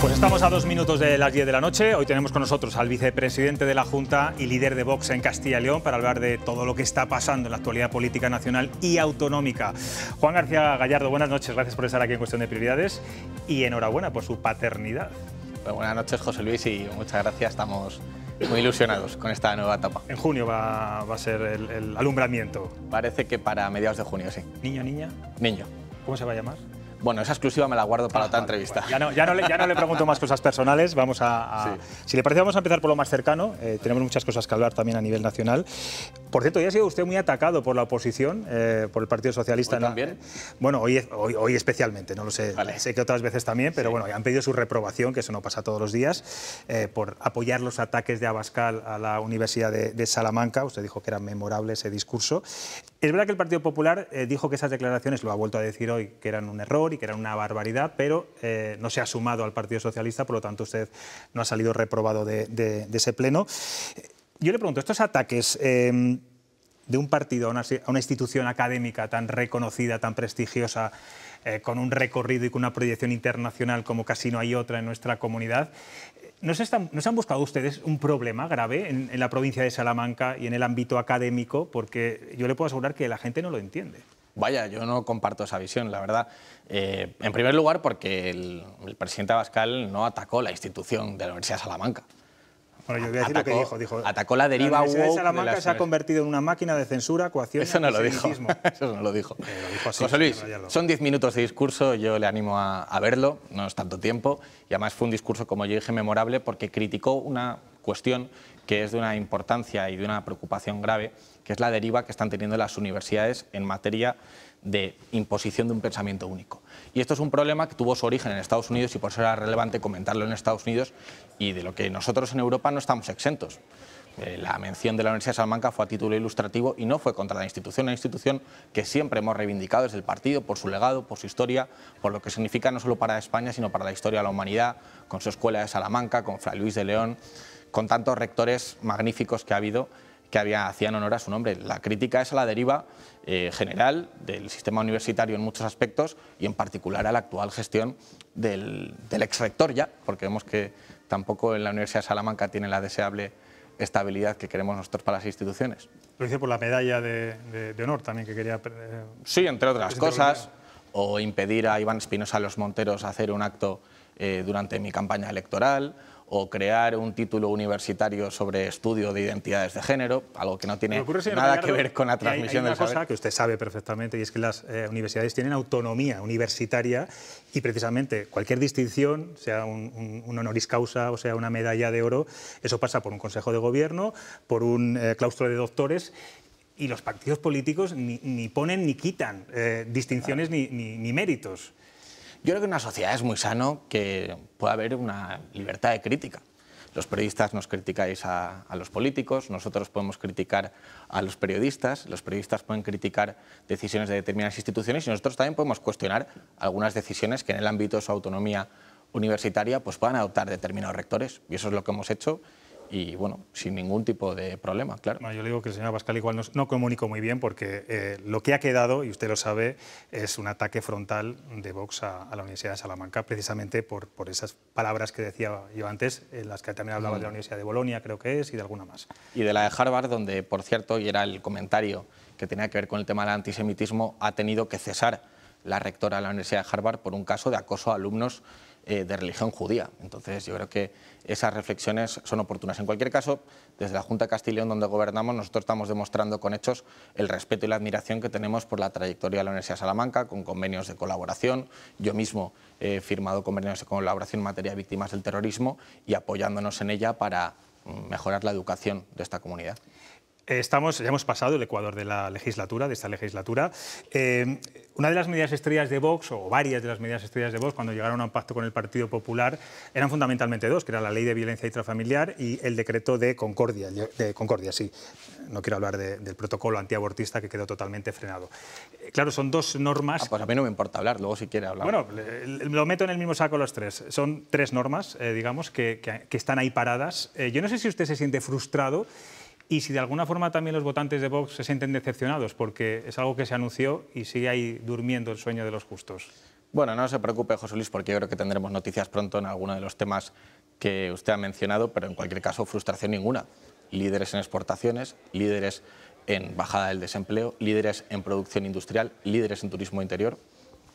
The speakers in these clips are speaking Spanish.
Pues estamos a dos minutos de las diez de la noche. Hoy tenemos con nosotros al vicepresidente de la Junta y líder de Vox en Castilla y León para hablar de todo lo que está pasando en la actualidad política nacional y autonómica. Juan García Gallardo, buenas noches. Gracias por estar aquí en Cuestión de Prioridades y enhorabuena por su paternidad. Pues buenas noches, José Luis, y muchas gracias. Estamos muy ilusionados con esta nueva etapa. En junio va, a ser el alumbramiento. Parece que para mediados de junio, sí. ¿Niño, niña? Niño. ¿Cómo se va a llamar? Bueno, esa exclusiva me la guardo para ah, otra entrevista. Ya, no, ya, no le, pregunto más cosas personales, vamos a... Si le parece, vamos a empezar por lo más cercano. Eh, tenemos muchas cosas que hablar también a nivel nacional. Por cierto, ya ha sido usted muy atacado por la oposición, eh, por el Partido Socialista. también? bueno, hoy, hoy, especialmente, no lo sé. Sé que otras veces también, pero bueno, han pedido su reprobación, que eso no pasa todos los días, eh, por apoyar los ataques de Abascal a la Universidad de Salamanca. Usted dijo que era memorable ese discurso. Es verdad que el Partido Popular eh, dijo que esas declaraciones, lo ha vuelto a decir hoy, que eran un error y que eran una barbaridad, pero eh, no se ha sumado al Partido Socialista, por lo tanto usted no ha salido reprobado de, ese pleno. Yo le pregunto, estos ataques eh, de un partido a una institución académica tan reconocida, tan prestigiosa, eh, con un recorrido y con una proyección internacional como casi no hay otra en nuestra comunidad. ¿Nos, han buscado ustedes un problema grave en, la provincia de Salamanca y en el ámbito académico? Porque yo le puedo asegurar que la gente no lo entiende. Vaya, yo no comparto esa visión, la verdad. Eh, en primer lugar, porque el, el presidente Abascal no atacó la institución de la Universidad de Salamanca. Bueno, yo voy a decir lo que dijo. dijo atacó la deriva la se ha convertido en una máquina de censura, coacción Eso no lo dijo. Eso no lo dijo. Eh, José Luis, son diez minutos de discurso, yo le animo a, a, verlo, no es tanto tiempo. Y además fue un discurso, como yo dije, memorable porque criticó una cuestión que es de una importancia y de una preocupación grave, que es la deriva que están teniendo las universidades en materia de imposición de un pensamiento único. Y esto es un problema que tuvo su origen en Estados Unidos y por eso era relevante comentarlo en Estados Unidos y de lo que nosotros en Europa no estamos exentos. Eh, la mención de la Universidad de Salamanca fue a título ilustrativo y no fue contra la institución, una institución que siempre hemos reivindicado desde el partido por su legado, por su historia, por lo que significa no solo para España, sino para la historia de la humanidad, con su escuela de Salamanca, con Fray Luis de León, con tantos rectores magníficos que ha habido que hacían honor a su nombre. La crítica es a la deriva eh, general del sistema universitario en muchos aspectos y en particular a la actual gestión del, ex rector ya, porque vemos que tampoco en la Universidad de Salamanca tiene la deseable estabilidad que queremos nosotros para las instituciones. Lo hice por la medalla de, honor también que quería... Eh, sí, entre otras cosas, o impedir a Iván Espinosa los Monteros hacer un acto eh, durante mi campaña electoral, o crear un título universitario sobre estudio de identidades de género, algo que no tiene nada que ver con la transmisión de la cosa que usted sabe perfectamente y es que las eh, universidades tienen autonomía universitaria y precisamente cualquier distinción, sea un, honoris causa o sea una medalla de oro, eso pasa por un consejo de gobierno, por un eh, claustro de doctores y los partidos políticos ni, ponen ni quitan eh, distinciones ni méritos. Yo creo que en una sociedad es muy sano que pueda haber una libertad de crítica. Los periodistas nos criticáis a, los políticos, nosotros podemos criticar a los periodistas, los periodistas pueden criticar decisiones de determinadas instituciones y nosotros también podemos cuestionar algunas decisiones que en el ámbito de su autonomía universitaria pues puedan adoptar determinados rectores. Y eso es lo que hemos hecho y bueno, sin ningún tipo de problema, claro. yo le digo que el señor Pascal igual no, no comunicó muy bien porque eh, lo que ha quedado, y usted lo sabe, es un ataque frontal de Vox a, la Universidad de Salamanca, precisamente por, por esas palabras que decía yo antes, en las que también hablaba de la mm. Universidad de Bolonia, creo que es, y de alguna más. Y de la de Harvard, donde, por cierto, y era el comentario que tenía que ver con el tema del antisemitismo, ha tenido que cesar la rectora de la Universidad de Harvard por un caso de acoso a alumnos eh, de religión judía. Entonces yo creo que esas reflexiones son oportunas. En cualquier caso, desde la Junta de Castilla y León, donde gobernamos, nosotros estamos demostrando con hechos el respeto y la admiración que tenemos por la trayectoria de la Universidad de Salamanca, con convenios de colaboración. Yo mismo he firmado convenios de colaboración en materia de víctimas del terrorismo y apoyándonos en ella para mm, mejorar la educación de esta comunidad. Estamos, ya hemos pasado el Ecuador de la legislatura, de esta legislatura. Eh, una de las medidas estrellas de Vox, o varias de las medidas estrellas de Vox, cuando llegaron a un pacto con el Partido Popular, eran fundamentalmente dos, que era la ley de violencia intrafamiliar y el decreto de Concordia. De Concordia, sí. No quiero hablar del protocolo antiabortista que quedó totalmente frenado. Eh, claro, son dos normas... Ah, pues a mí no me importa hablar, luego si quiere hablar. Bueno, lo meto en el mismo saco los tres. Son tres normas, eh, digamos, que, que, están ahí paradas. yo no sé si usted se siente frustrado y si de alguna forma también los votantes de Vox se sienten decepcionados, porque es algo que se anunció y sigue ahí durmiendo el sueño de los justos. Bueno, no se preocupe, José Luis, porque yo creo que tendremos noticias pronto en alguno de los temas que usted ha mencionado, pero en cualquier caso, frustración ninguna. Líderes en exportaciones, líderes en bajada del desempleo, líderes en producción industrial, líderes en turismo interior.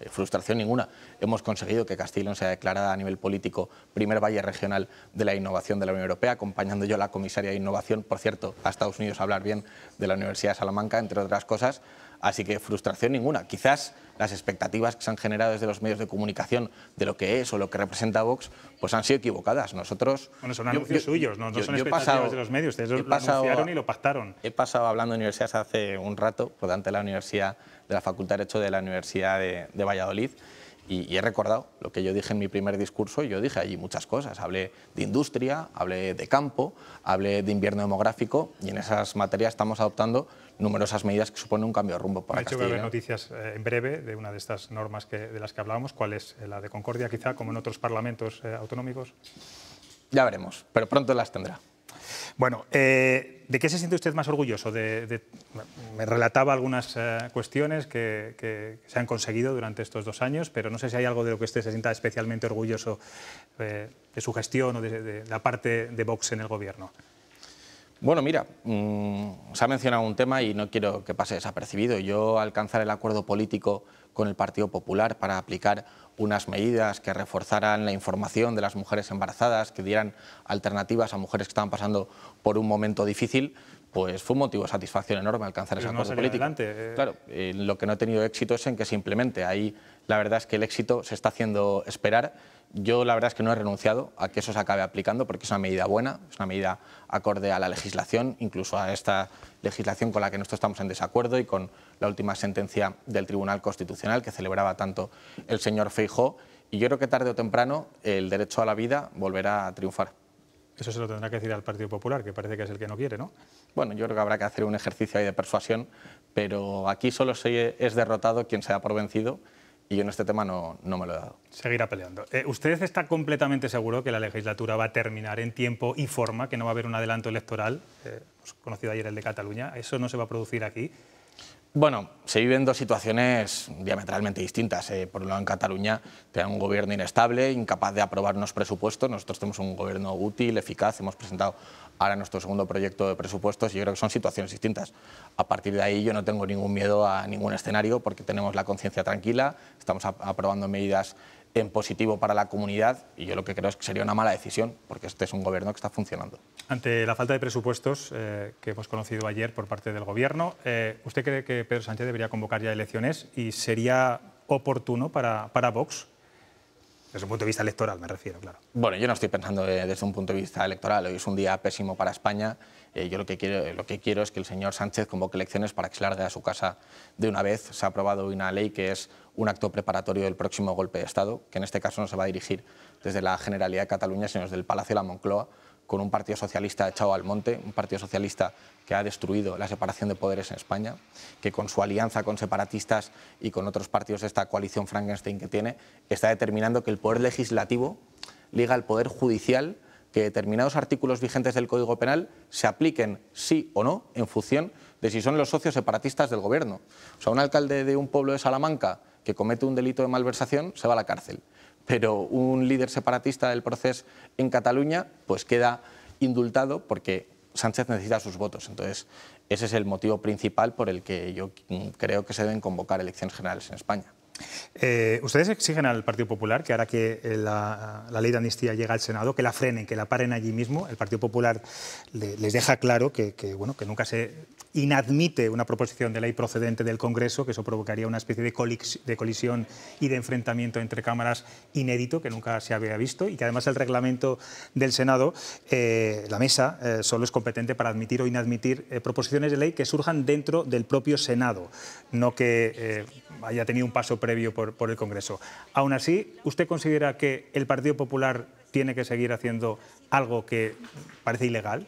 Eh, frustración ninguna, hemos conseguido que Castellón sea declarada a nivel político primer valle regional de la innovación de la Unión Europea, acompañando yo a la comisaria de innovación, por cierto, a Estados Unidos a hablar bien de la Universidad de Salamanca, entre otras cosas. Así que frustración ninguna. Quizás las expectativas que se han generado desde los medios de comunicación de lo que es o lo que representa Vox, pues han sido equivocadas. Nosotros... Bueno, son anuncios suyos, no, son expectativas de los medios. Ustedes lo anunciaron y lo pactaron. He pasado hablando de universidades hace un rato, por delante de la Universidad de la Facultad de Derecho de la Universidad de, de Valladolid. Y, he recordado lo que yo dije en mi primer discurso, y yo dije allí muchas cosas. Hablé de industria, hablé de campo, hablé de invierno demográfico y en esas materias estamos adoptando numerosas medidas que suponen un cambio de rumbo para Castilla. Ha hecho noticias eh, en breve de una de estas normas que, de las que hablábamos. ¿Cuál es eh, la de Concordia, quizá, como en otros parlamentos eh, autonómicos? Ya veremos, pero pronto las tendrá. Bueno, eh, ¿de qué se siente usted más orgulloso? me relataba algunas eh, cuestiones que, se han conseguido durante estos dos años, pero no sé si hay algo de lo que usted se sienta especialmente orgulloso eh, de su gestión o de, la parte de Vox en el gobierno. Bueno, mira, mm, se ha mencionado un tema y no quiero que pase desapercibido. Yo alcanzar el acuerdo político con el Partido Popular para aplicar unas medidas que reforzaran la información de las mujeres embarazadas, que dieran alternativas a mujeres que estaban pasando por un momento difícil, pues fue un motivo de satisfacción enorme alcanzar ese acuerdo político. Eh. Claro, eh, lo que no he tenido éxito es en que simplemente ahí la verdad es que el éxito se está haciendo esperar. Yo la verdad es que no he renunciado a que eso se acabe aplicando porque es una medida buena, es una medida acorde a la legislación, incluso a esta legislación con la que nosotros estamos en desacuerdo y con la última sentencia del Tribunal Constitucional que celebraba tanto el señor Feijó. Y yo creo que tarde o temprano el derecho a la vida volverá a triunfar. Eso se lo tendrá que decir al Partido Popular, que parece que es el que no quiere, ¿no? Bueno, yo creo que habrá que hacer un ejercicio ahí de persuasión, pero aquí solo se es derrotado quien se da por vencido y yo en este tema no, no me lo he dado. Seguirá peleando. Eh, ¿Usted está completamente seguro que la legislatura va a terminar en tiempo y forma, que no va a haber un adelanto electoral? Eh, pues, conocido ayer el de Cataluña, eso no se va a producir aquí. Bueno, se viven dos situaciones diametralmente distintas. Eh. por un lado, en Cataluña tenemos un gobierno inestable, incapaz de aprobar unos presupuestos. Nosotros tenemos un gobierno útil, eficaz. Hemos presentado ahora nuestro segundo proyecto de presupuestos y yo creo que son situaciones distintas. A partir de ahí yo no tengo ningún miedo a ningún escenario porque tenemos la conciencia tranquila, estamos aprobando medidas en positivo para la comunidad y yo lo que creo es que sería una mala decisión, porque este es un gobierno que está funcionando. Ante la falta de presupuestos eh, que hemos conocido ayer por parte del gobierno, eh, ¿usted cree que Pedro Sánchez debería convocar ya elecciones y sería oportuno para, para Vox? Desde un punto de vista electoral, me refiero, claro. Bueno, yo no estoy pensando eh, desde un punto de vista electoral. Hoy es un día pésimo para España. Eh, yo lo que, quiero, lo que quiero es que el señor Sánchez convoque elecciones para que se largue a su casa de una vez. Se ha aprobado una ley que es un acto preparatorio del próximo golpe de Estado, que en este caso no se va a dirigir desde la Generalidad de Cataluña, sino desde el Palacio de la Moncloa, con un partido socialista echado al monte, un partido socialista que ha destruido la separación de poderes en España, que con su alianza con separatistas y con otros partidos de esta coalición Frankenstein que tiene, está determinando que el poder legislativo liga al poder judicial que determinados artículos vigentes del Código Penal se apliquen sí o no en función de si son los socios separatistas del gobierno. O sea, un alcalde de un pueblo de Salamanca que comete un delito de malversación se va a la cárcel, pero un líder separatista del proceso en Cataluña pues queda indultado porque Sánchez necesita sus votos. Entonces, ese es el motivo principal por el que yo creo que se deben convocar elecciones generales en España. Eh, ¿Ustedes exigen al Partido Popular que ahora que eh, la, ley de amnistía llega al Senado, que la frenen, que la paren allí mismo? El Partido Popular les deja claro que, que, bueno, que nunca se inadmite una proposición de ley procedente del Congreso, que eso provocaría una especie de, colisión y de enfrentamiento entre cámaras inédito, que nunca se había visto, y que además el reglamento del Senado, eh, la mesa, eh, solo es competente para admitir o inadmitir eh, proposiciones de ley que surjan dentro del propio Senado, no que haya tenido un paso previo por, por el Congreso. Aún así, ¿usted considera que el Partido Popular tiene que seguir haciendo algo que parece ilegal?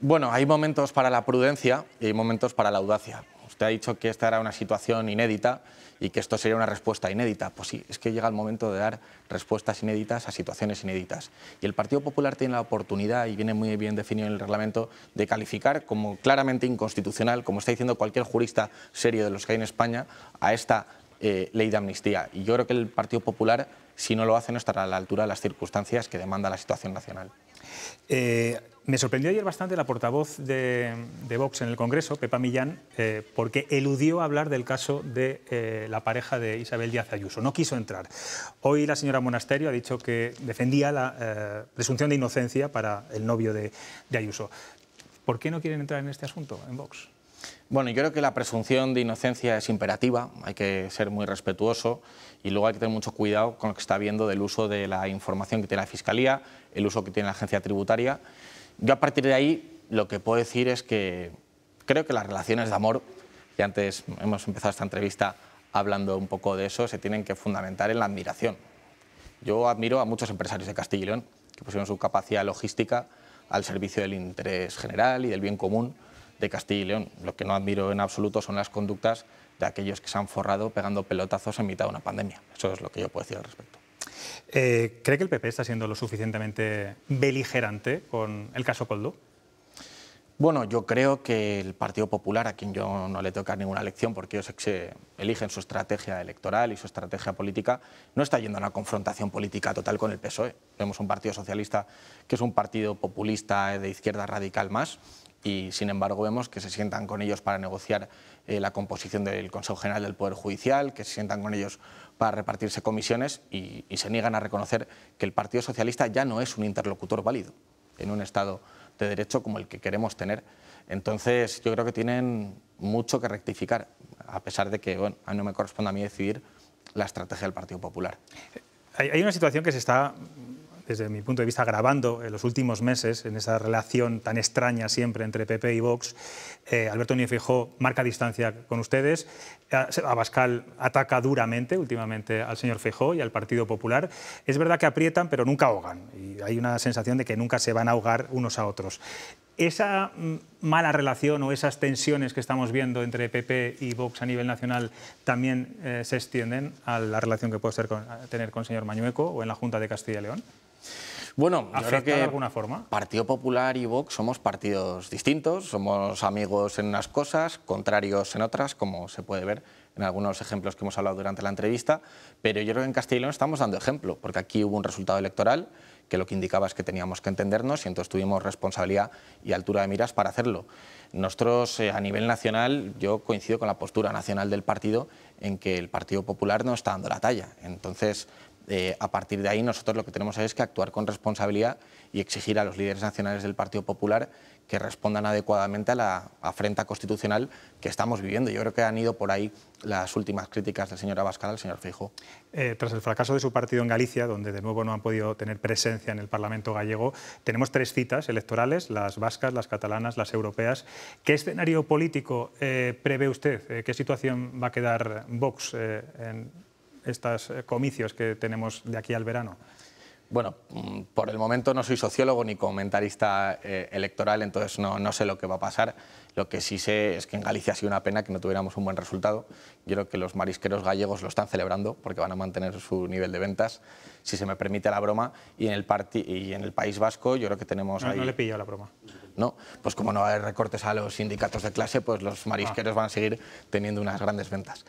Bueno, hay momentos para la prudencia y hay momentos para la audacia. Usted ha dicho que esta era una situación inédita y que esto sería una respuesta inédita. Pues sí, es que llega el momento de dar respuestas inéditas a situaciones inéditas. Y el Partido Popular tiene la oportunidad, y viene muy bien definido en el reglamento, de calificar como claramente inconstitucional, como está diciendo cualquier jurista serio de los que hay en España, a esta eh, ley de amnistía. Y yo creo que el Partido Popular, si no lo hace, no estará a la altura de las circunstancias que demanda la situación nacional. Eh, me sorprendió ayer bastante la portavoz de, Vox en el Congreso, Pepa Millán, eh, porque eludió hablar del caso de la pareja de Isabel Díaz Ayuso. No quiso entrar. Hoy la señora Monasterio ha dicho que defendía la presunción de inocencia para el novio de, de Ayuso. ¿Por qué no quieren entrar en este asunto en Vox? Bueno, yo creo que la presunción de inocencia es imperativa, hay que ser muy respetuoso y luego hay que tener mucho cuidado con lo que está viendo del uso de la información que tiene la Fiscalía, el uso que tiene la agencia tributaria. Yo a partir de ahí lo que puedo decir es que creo que las relaciones de amor, y antes hemos empezado esta entrevista hablando un poco de eso, se tienen que fundamentar en la admiración. Yo admiro a muchos empresarios de Castilla y León que pusieron su capacidad logística al servicio del interés general y del bien común de Castilla y León. Lo que no admiro en absoluto son las conductas de aquellos que se han forrado pegando pelotazos en mitad de una pandemia. Eso es lo que yo puedo decir al respecto. Eh, ¿Cree que el PP está siendo lo suficientemente beligerante con el caso Coldo? Bueno, yo creo que el Partido Popular, a quien yo no le toca ninguna lección, porque ellos eligen su estrategia electoral y su estrategia política, no está yendo a una confrontación política total con el PSOE. Vemos un Partido Socialista que es un partido populista de izquierda radical más, y sin embargo vemos que se sientan con ellos para negociar eh, la composición del Consejo General del Poder Judicial, que se sientan con ellos para repartirse comisiones y, se niegan a reconocer que el Partido Socialista ya no es un interlocutor válido en un Estado de derecho como el que queremos tener. Entonces yo creo que tienen mucho que rectificar, a pesar de que a mí no me corresponde a mí decidir la estrategia del Partido Popular. Hay una situación que se está desde mi punto de vista, grabando en los últimos meses, en esa relación tan extraña siempre entre PP y Vox. Eh, Alberto Núñez Fejó marca distancia con ustedes. Abascal ataca duramente últimamente al señor Fejó y al Partido Popular. Es verdad que aprietan, pero nunca ahogan. Y hay una sensación de que nunca se van a ahogar unos a otros. ¿Esa mm, mala relación o esas tensiones que estamos viendo entre PP y Vox a nivel nacional también eh, se extienden a la relación que puede ser tener con el señor Mañueco o en la Junta de Castilla y León? Bueno, yo creo que de alguna forma? Partido Popular y Vox somos partidos distintos, somos amigos en unas cosas, contrarios en otras, como se puede ver en algunos ejemplos que hemos hablado durante la entrevista, pero yo creo que en Castellón estamos dando ejemplo, porque aquí hubo un resultado electoral que lo que indicaba es que teníamos que entendernos y entonces tuvimos responsabilidad y altura de miras para hacerlo. Nosotros, eh, a nivel nacional, yo coincido con la postura nacional del partido en que el Partido Popular no está dando la talla. Entonces, eh, a partir de ahí nosotros lo que tenemos es que actuar con responsabilidad y exigir a los líderes nacionales del Partido Popular que respondan adecuadamente a la afrenta constitucional que estamos viviendo. Yo creo que han ido por ahí las últimas críticas del señor Abascal al señor Fijo. Eh, tras el fracaso de su partido en Galicia, donde de nuevo no han podido tener presencia en el Parlamento gallego, tenemos tres citas electorales, las vascas, las catalanas, las europeas. ¿Qué escenario político eh, prevé usted? ¿Qué situación va a quedar Vox en estos eh, comicios que tenemos de aquí al verano? Bueno, mm, por el momento no soy sociólogo ni comentarista eh, electoral, entonces no, sé lo que va a pasar. Lo que sí sé es que en Galicia ha sido una pena que no tuviéramos un buen resultado. Yo creo que los marisqueros gallegos lo están celebrando porque van a mantener su nivel de ventas, si se me permite la broma. Y en el, y en el País Vasco yo creo que tenemos no, ahí... No le pillo la broma. No, pues como no hay recortes a los sindicatos de clase, pues los ah. marisqueros van a seguir teniendo unas grandes ventas.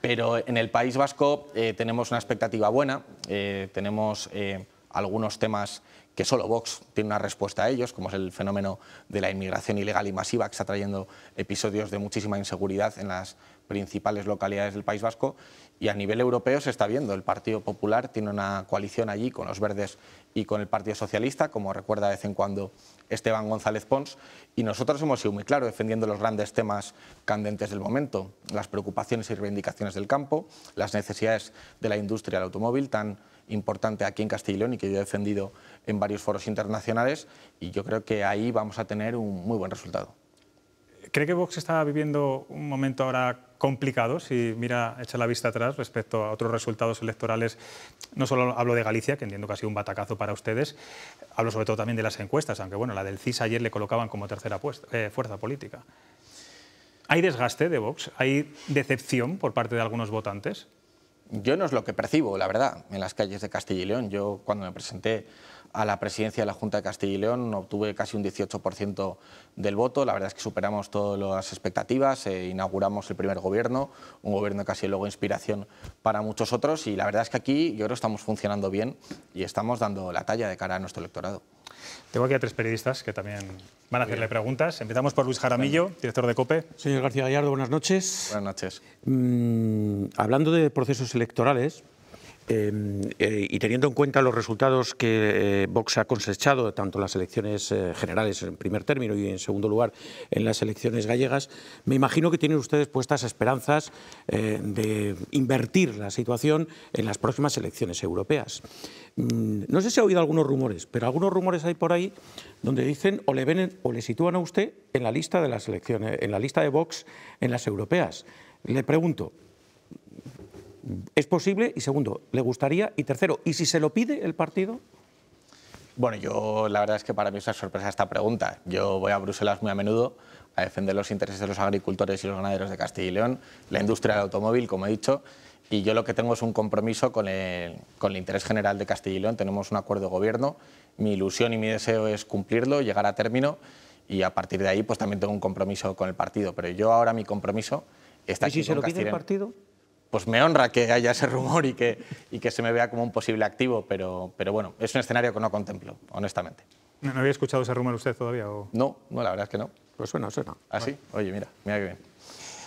Pero en el País Vasco eh, tenemos una expectativa buena, eh, tenemos eh, algunos temas que solo Vox tiene una respuesta a ellos, como es el fenómeno de la inmigración ilegal y masiva que está trayendo episodios de muchísima inseguridad en las principales localidades del País Vasco y a nivel europeo se está viendo. El Partido Popular tiene una coalición allí con los verdes y con el Partido Socialista, como recuerda de vez en cuando Esteban González Pons, y nosotros hemos sido muy claros defendiendo los grandes temas candentes del momento, las preocupaciones y reivindicaciones del campo, las necesidades de la industria del automóvil tan importante aquí en Castilla y León que yo he defendido en varios foros internacionales y yo creo que ahí vamos a tener un muy buen resultado. ¿Cree que Vox está viviendo un momento ahora complicado si mira, echa la vista atrás respecto a otros resultados electorales. No solo hablo de Galicia, que entiendo que ha sido un batacazo para ustedes, hablo sobre todo también de las encuestas, aunque bueno, la del CIS ayer le colocaban como tercera eh, fuerza política. ¿Hay desgaste de Vox? ¿Hay decepción por parte de algunos votantes? Yo no es lo que percibo, la verdad, en las calles de Castilla y León. Yo cuando me presenté a la presidencia de la Junta de Castilla y León, obtuve casi un 18% del voto, la verdad es que superamos todas las expectativas, eh, inauguramos el primer gobierno, un gobierno casi luego inspiración para muchos otros y la verdad es que aquí yo creo estamos funcionando bien y estamos dando la talla de cara a nuestro electorado. Tengo aquí a tres periodistas que también van a hacerle preguntas. Empezamos por Luis Jaramillo, director de COPE. Señor García Gallardo, buenas noches. Buenas noches. Mm, hablando de procesos electorales, Em, eh, y teniendo en cuenta los resultados que eh, Vox ha cosechado, tanto en las elecciones eh, generales en primer término y en segundo lugar en las elecciones gallegas, me imagino que tienen ustedes puestas esperanzas de invertir la situación en las próximas elecciones europeas. Mm, no sé si ha oído algunos rumores, pero algunos rumores hay por ahí donde dicen o le, ven, o le sitúan a usted en la lista de las elecciones, en la lista de Vox en las europeas. Le pregunto, ¿Es posible? Y segundo, ¿le gustaría? Y tercero, ¿y si se lo pide el partido? Bueno, yo la verdad es que para mí es una sorpresa esta pregunta. Yo voy a Bruselas muy a menudo a defender los intereses de los agricultores y los ganaderos de Castilla y León, la industria del automóvil, como he dicho, y yo lo que tengo es un compromiso con el, interés general de Castilla y León. Tenemos un acuerdo de gobierno, mi ilusión y mi deseo es cumplirlo, llegar a término, y a partir de ahí pues también tengo un compromiso con el partido. Pero yo ahora mi compromiso está ¿Y aquí si se lo pide el partido? pues me honra que haya ese rumor y que, y que se me vea como un posible activo, pero, pero bueno, es un escenario que no contemplo, honestamente. ¿No, había escuchado ese rumor usted todavía? No, no, la verdad es que no. Pues suena, suena. ¿Ah, sí? Oye, mira, mira qué bien.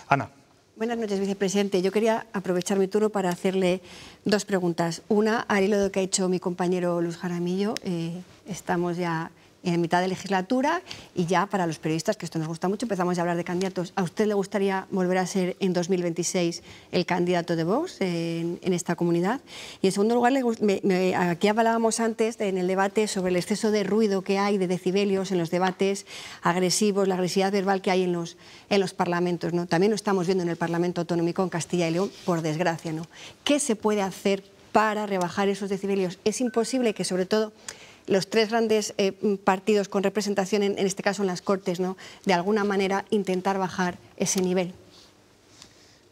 Ana. Buenas noches, vicepresidente. Yo quería aprovechar mi turno para hacerle dos preguntas. Una, al hilo de lo que ha hecho mi compañero Luis Jaramillo, eh, estamos ya en mitad de legislatura y ya para los periodistas, que esto nos gusta mucho, empezamos a hablar de candidatos. ¿A usted le gustaría volver a ser en 2026 el candidato de Vox en, esta comunidad? Y en segundo lugar, aquí hablábamos antes en el debate sobre el exceso de ruido que hay de decibelios en los debates agresivos, la agresividad verbal que hay en los, en los parlamentos. ¿no? También lo estamos viendo en el Parlamento Autonómico en Castilla y León, por desgracia. ¿no? ¿Qué se puede hacer para rebajar esos decibelios? Es imposible que, sobre todo, los tres grandes eh, partidos con representación, en, este caso en las Cortes, ¿no? de alguna manera intentar bajar ese nivel.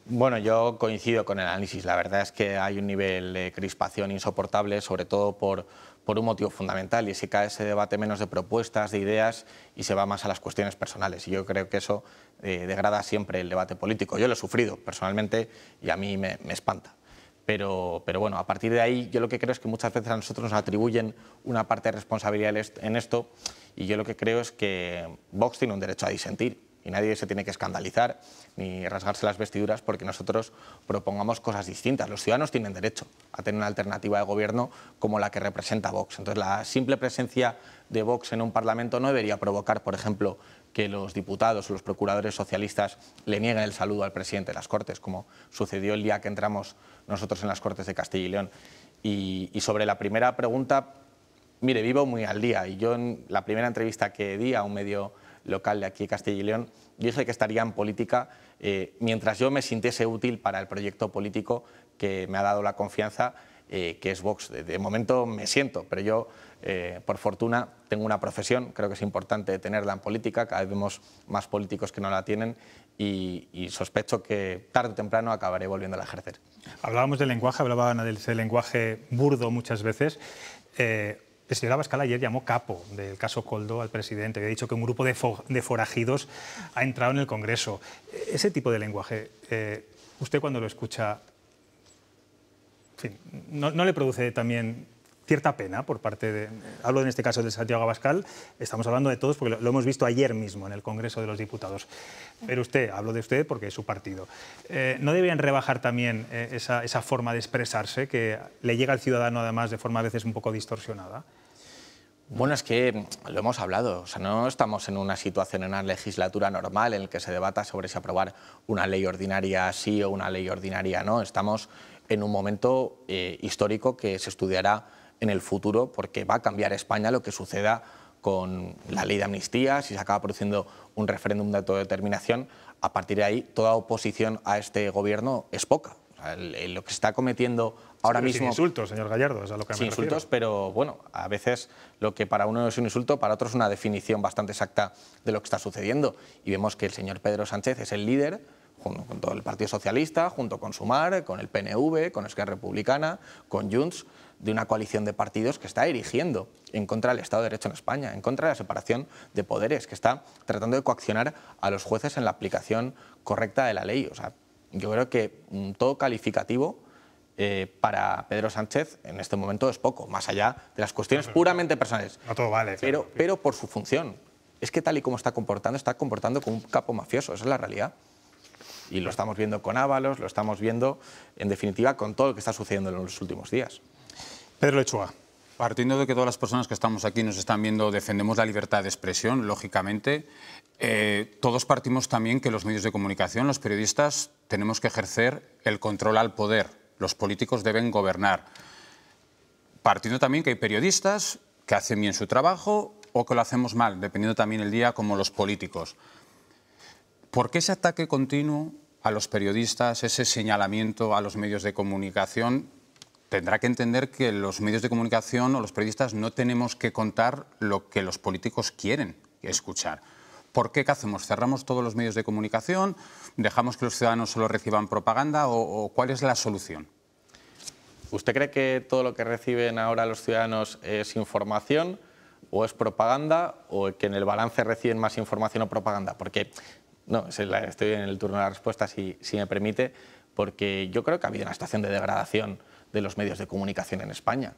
Bueno, yo coincido con el análisis. La verdad es que hay un nivel de crispación insoportable, sobre todo por, un motivo fundamental, y es cae ese debate menos de propuestas, de ideas, y se va más a las cuestiones personales. Y yo creo que eso eh, degrada siempre el debate político. Yo lo he sufrido personalmente y a mí me espanta. Pero, bueno, a partir de ahí yo lo que creo es que muchas veces a nosotros nos atribuyen una parte de responsabilidad en esto y yo lo que creo es que Vox tiene un derecho a disentir y nadie se tiene que escandalizar ni rasgarse las vestiduras porque nosotros propongamos cosas distintas. Los ciudadanos tienen derecho a tener una alternativa de gobierno como la que representa Vox. Entonces, la simple presencia de Vox en un Parlamento no debería provocar, por ejemplo, que los diputados o los procuradores socialistas le nieguen el saludo al presidente de las Cortes, como sucedió el día que entramos nosotros en las Cortes de Castilla y León. Y, sobre la primera pregunta, mire, vivo muy al día y yo en la primera entrevista que di a un medio local de aquí Castilla y León, dije que estaría en política eh, mientras yo me sintiese útil para el proyecto político que me ha dado la confianza eh, que es Vox. De, momento me siento, pero yo, eh, por fortuna, tengo una profesión, creo que es importante tenerla en política, cada vez vemos más políticos que no la tienen y, sospecho que tarde o temprano acabaré volviendo a ejercer. Hablábamos del lenguaje, hablaba del, del lenguaje burdo muchas veces. Eh, el señor Abascal ayer llamó capo del caso Coldo al presidente. Había dicho que un grupo de, forajidos ha entrado en el Congreso. E, ese tipo de lenguaje, eh, usted cuando lo escucha, fin, no, le produce también cierta pena por parte de, hablo en este caso de Santiago Abascal, estamos hablando de todos porque lo, hemos visto ayer mismo en el Congreso de los Diputados, pero usted, hablo de usted porque es su partido, eh, ¿no deberían rebajar también eh, esa, forma de expresarse que le llega al ciudadano además de forma a veces un poco distorsionada? Bueno, es que lo hemos hablado, o sea, no estamos en una situación en una legislatura normal en la que se debata sobre si aprobar una ley ordinaria sí o una ley ordinaria no, estamos en un momento eh, histórico que se estudiará en el futuro porque va a cambiar España lo que suceda con la ley de amnistía, si se acaba produciendo un referéndum de autodeterminación, a partir de ahí toda oposición a este gobierno es poca. lo que se está cometiendo ahora mismo... Sin insultos, señor Gallardo, es a lo que sin insultos, pero bueno, a veces lo que para uno es un insulto, para otro es una definición bastante exacta de lo que está sucediendo. Y vemos que el señor Pedro Sánchez es el líder junto el Partido Socialista, junto con Sumar, con el PNV, con Esquerra Republicana, con Junts, de una coalición de partidos que está erigiendo en contra del Estado de Derecho en España, en contra de la separación de poderes, que está tratando de coaccionar a los jueces en la aplicación correcta de la ley. O sea, yo creo que mm, todo calificativo eh, para Pedro Sánchez en este momento es poco, más allá de las cuestiones puramente personales. No todo vale. Pero, pero por su función. Es que tal y como está comportando, está comportando como un capo mafioso, esa es la realidad. Y lo estamos viendo con Ábalos, lo estamos viendo, en definitiva, con todo lo que está sucediendo en los últimos días. Pedro Lechuga. Partiendo de que todas las personas que estamos aquí nos están viendo defendemos la libertad de expresión, lógicamente, eh, todos partimos también que los medios de comunicación, los periodistas, tenemos que ejercer el control al poder. Los políticos deben gobernar. Partiendo también que hay periodistas que hacen bien su trabajo o que lo hacemos mal, dependiendo también el día como los políticos. ¿Por qué ese ataque continuo a los periodistas, ese señalamiento a los medios de comunicación? Tendrá que entender que los medios de comunicación o los periodistas no tenemos que contar lo que los políticos quieren escuchar. ¿Por qué? ¿Qué hacemos? ¿Cerramos todos los medios de comunicación? ¿Dejamos que los ciudadanos solo reciban propaganda? ¿O, cuál es la solución? ¿Usted cree que todo lo que reciben ahora los ciudadanos es información? o es propaganda o que en el balance reciben más información o propaganda. Porque no, estoy en el turno de la respuesta, si, me permite, porque yo creo que ha habido una situación de degradación de los medios de comunicación en España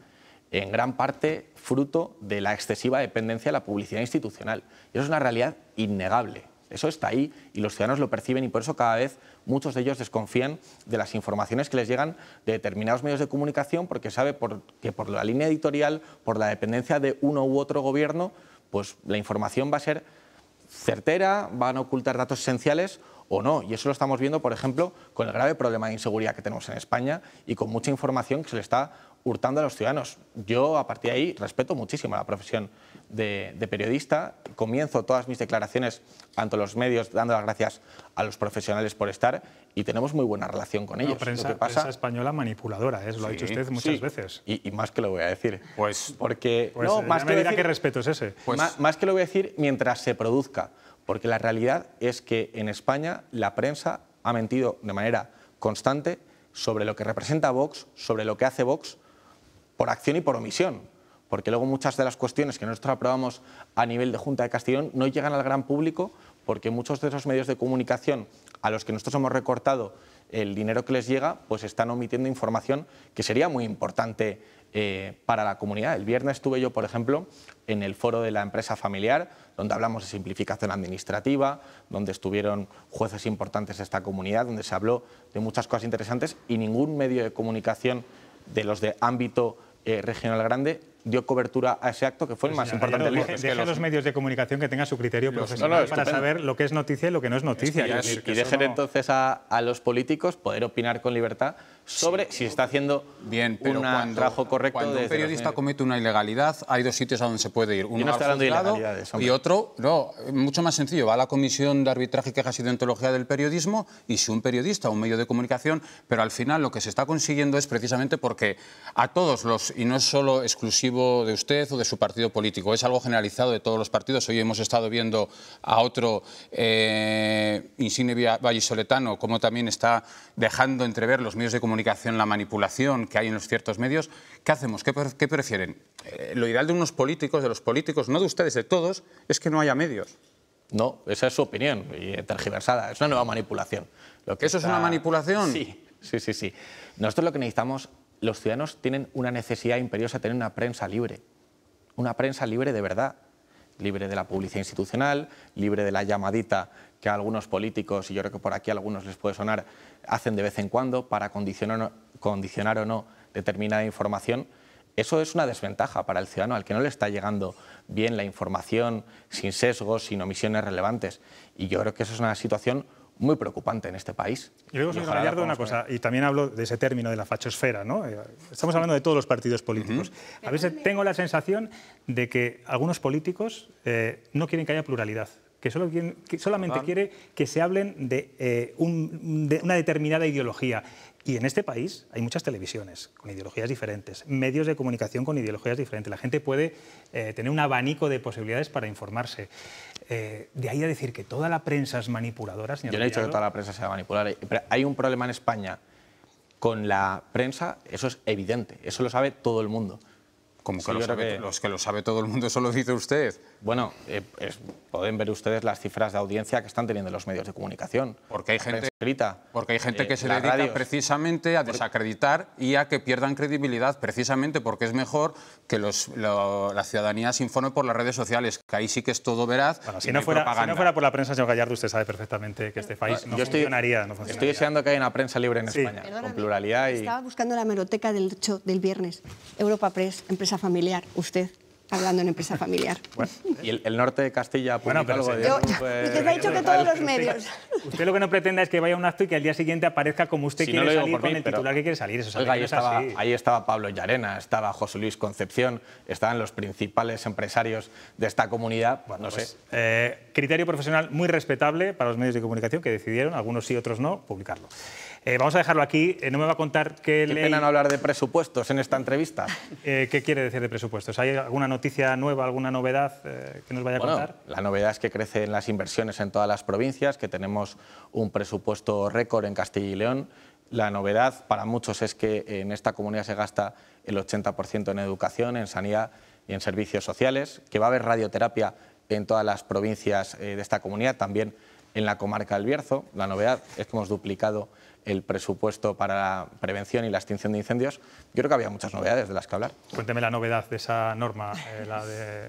en gran parte fruto de la excesiva dependencia de la publicidad institucional. Y eso es una realidad innegable. Eso está ahí y los ciudadanos lo perciben y por eso cada vez muchos de ellos desconfían de las informaciones que les llegan de determinados medios de comunicación porque sabe por, que por la línea editorial, por la dependencia de uno u otro gobierno, pues la información va a ser certera, van a ocultar datos esenciales o no. Y eso lo estamos viendo, por ejemplo, con el grave problema de inseguridad que tenemos en España y con mucha información que se le está hurtando a los ciudadanos. Yo, a partir de ahí, respeto muchísimo la profesión de, periodista. Comienzo todas mis declaraciones ante los medios dando las gracias a los profesionales por estar y tenemos muy buena relación con ellos. La prensa, española manipuladora, ¿eh? lo ha dicho usted muchas veces. Y, y, más que lo voy a decir. Pues, Porque, pues, no, más que decir, qué respeto es ese. Más, pues más que lo voy a decir mientras se produzca. Porque la realidad es que en España la prensa ha mentido de manera constante sobre lo que representa Vox, sobre lo que hace Vox por acción y por omisión, porque luego muchas de las cuestiones que nosotros aprobamos a nivel de Junta de Castellón no llegan al gran público porque muchos de esos medios de comunicación a los que nosotros hemos recortado el dinero que les llega, pues están omitiendo información que sería muy importante eh, para la comunidad. El viernes estuve yo, por ejemplo, en el foro de la empresa familiar, donde hablamos de simplificación administrativa, donde estuvieron jueces importantes de esta comunidad, donde se habló de muchas cosas interesantes y ningún medio de comunicación de los de ámbito eh, regional grande dio cobertura a ese acto que fue el pues más importante. Deje, a los medios de comunicación que tengan su criterio profesional para saber lo que es noticia y lo que no es noticia. y, dejen entonces a, los políticos poder opinar con libertad sobre si está haciendo bien, pero trabajo correcto. Cuando un periodista comete una ilegalidad, hay dos sitios a donde se puede ir. Uno está hablando de ilegalidades, y otro, no, mucho más sencillo, va a la comisión de arbitraje que y Deontología del periodismo y si un periodista, un medio de comunicación, pero al final lo que se está consiguiendo es precisamente porque a todos los, y no es solo exclusivo de usted o de su partido político, es algo generalizado de todos los partidos. Hoy hemos estado viendo a otro eh, insigne vallisoletano como también está dejando entrever los medios de comunicación comunicación la manipulación que hay en los ciertos medios, ¿qué hacemos? ¿Qué, prefieren? Eh, lo ideal de unos políticos, de los políticos, no de ustedes, de todos, es que no haya medios. No, esa es su opinión, y tergiversada. Es una nueva manipulación. Lo que ¿Eso es una manipulación? Sí, sí, sí, sí. Nosotros lo que necesitamos, los ciudadanos tienen una necesidad imperiosa de tener una prensa libre. Una prensa libre de verdad libre de la publicidad institucional, libre de la llamadita que a algunos políticos, y yo creo que por aquí a algunos les puede sonar, hacen de vez en cuando para condicionar, condicionar o no determinada información. Eso es una desventaja para el ciudadano, al que no le está llegando bien la información, sin sesgos, sin omisiones relevantes. Y yo creo que eso es una situación muy preocupante en este país. Yo digo, señor Gallardo, una cosa, y también hablo de ese término de la fachosfera, ¿no? Eh, estamos hablando de todos los partidos políticos. A veces tengo la sensación de que algunos políticos eh, no quieren que haya pluralidad, que, solo quieren, que solamente quiere que se hablen eh, de, una determinada ideología. Y en este país hay muchas televisiones con ideologías diferentes, medios de comunicación con ideologías diferentes. La gente puede tener un abanico de posibilidades para informarse. Eh, de ahí a decir que toda la prensa es manipuladora, Yo no he dicho que toda la prensa sea manipuladora. Eh, hay un problema en España con la prensa, eso es evidente, eso lo sabe todo el mundo. Como que, los que lo sabe todo el mundo, eso lo dice usted. Bueno, eh, pueden ver ustedes las cifras de audiencia que están teniendo los medios de comunicación. Porque hay gente escrita, porque hay gente eh, que se dedica precisamente a desacreditar y a que pierdan credibilidad, precisamente porque es mejor que la ciudadanía se informe por las redes sociales, que ahí sí que es todo veraz. si, no fuera, por la prensa, señor Gallardo, usted sabe perfectamente que este país no, funcionaría, no Estoy deseando que haya una prensa libre en España, con pluralidad. Y... Estaba buscando la meroteca del del viernes, Europa Press, empresa familiar, usted hablando en empresa familiar. Bueno, y el, norte de Castilla... Bueno, de yo, pues, usted ha dicho que todos los medios. Usted lo que no pretenda es que vaya a un acto y que al día siguiente aparezca como usted quiere salir con el titular que quiere salir. ahí, estaba, Pablo Llarena, estaba José Luis Concepción, estaban los principales empresarios de esta comunidad, pues no pues, sé. Eh, criterio profesional muy respetable para los medios de comunicación que decidieron, algunos sí, otros no, publicarlo. Eh, vamos a dejarlo aquí. Eh, no me va a contar qué, qué pena no hablar de presupuestos en esta entrevista. Eh, ¿Qué quiere decir de presupuestos? ¿Hay alguna noticia nueva, alguna novedad que nos vaya a contar? La novedad es que crecen las inversiones en todas las provincias, que tenemos un presupuesto récord en Castilla y León. La novedad para muchos es que en esta comunidad se gasta el 80% en educación, en sanidad y en servicios sociales, que va a haber radioterapia en todas las provincias de esta comunidad, también en la comarca del Bierzo. La novedad es que hemos duplicado el presupuesto para la prevención y la extinción de incendios, yo creo que había muchas novedades de las que hablar. Cuénteme la novedad de esa norma, eh, la de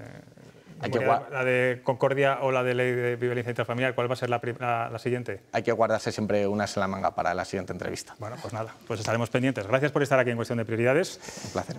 la de Concordia o la de Ley de Violencia Intrafamiliar, ¿cuál va a ser la, la, siguiente? Hay que guardarse siempre unas en la manga para la siguiente entrevista. Bueno, pues nada, pues estaremos pendientes. Gracias por estar aquí en Cuestión de Prioridades. Un placer.